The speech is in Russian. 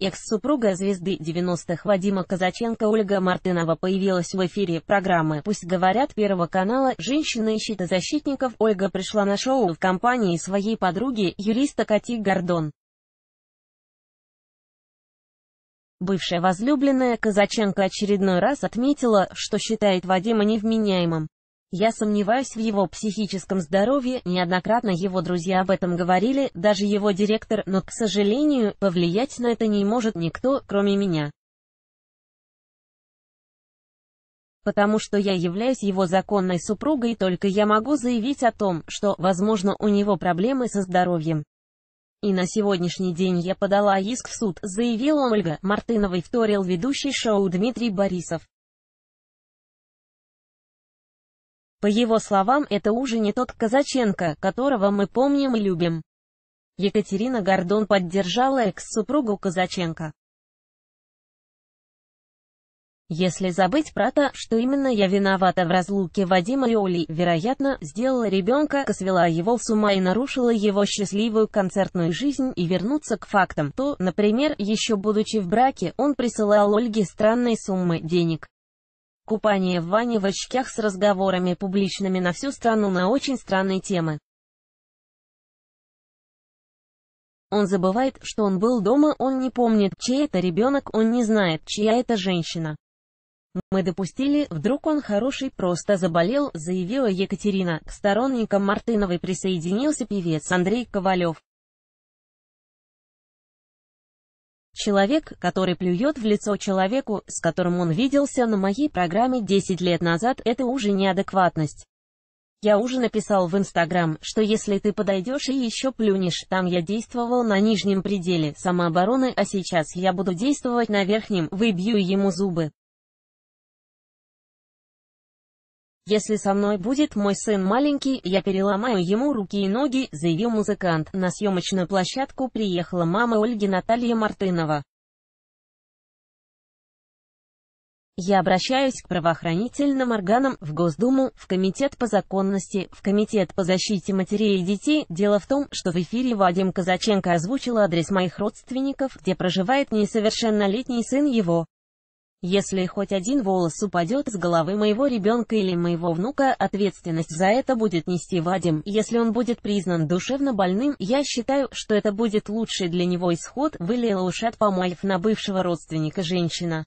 Экс-супруга звезды 90-х Вадима Казаченко Ольга Мартынова появилась в эфире программы «Пусть говорят» Первого канала «Женщины ищет защитников». Ольга пришла на шоу в компании своей подруги, юриста Кати Гордон. Бывшая возлюбленная Казаченко очередной раз отметила, что считает Вадима невменяемым. Я сомневаюсь в его психическом здоровье, неоднократно его друзья об этом говорили, даже его директор, но, к сожалению, повлиять на это не может никто, кроме меня. Потому что я являюсь его законной супругой, только я могу заявить о том, что, возможно, у него проблемы со здоровьем. И на сегодняшний день я подала иск в суд, заявила Ольга Мартыновой вторил ведущий шоу Дмитрий Борисов. По его словам, это уже не тот Казаченко, которого мы помним и любим. Екатерина Гордон поддержала экс-супругу Казаченко. Если забыть про то, что именно я виновата в разлуке Вадима и Оли, вероятно, сделала ребенка, свела его с ума и нарушила его счастливую концертную жизнь и вернуться к фактам, то, например, еще будучи в браке, он присылал Ольге странные суммы денег. Купание в ванне в очках с разговорами публичными на всю страну на очень странные темы. Он забывает, что он был дома, он не помнит, чей это ребенок, он не знает, чья это женщина. Мы допустили, вдруг он хороший, просто заболел, заявила Екатерина. К сторонникам Мартыновой присоединился певец Андрей Ковалев. Человек, который плюет в лицо человеку, с которым он виделся на моей программе 10 лет назад, это уже неадекватность. Я уже написал в Инстаграм, что если ты подойдешь и еще плюнешь, там я действовал на нижнем пределе самообороны, а сейчас я буду действовать на верхнем, выбью ему зубы. «Если со мной будет мой сын маленький, я переломаю ему руки и ноги», — заявил музыкант. На съемочную площадку приехала мама Ольги Наталья Мартынова. Я обращаюсь к правоохранительным органам, в Госдуму, в Комитет по законности, в Комитет по защите матерей и детей. Дело в том, что в эфире Вадим Казаченко озвучил адрес моих родственников, где проживает несовершеннолетний сын его. Если хоть один волос упадет с головы моего ребенка или моего внука, ответственность за это будет нести Вадим. Если он будет признан душевно больным, я считаю, что это будет лучший для него исход, вылила ушат, помоев на бывшего родственника женщина.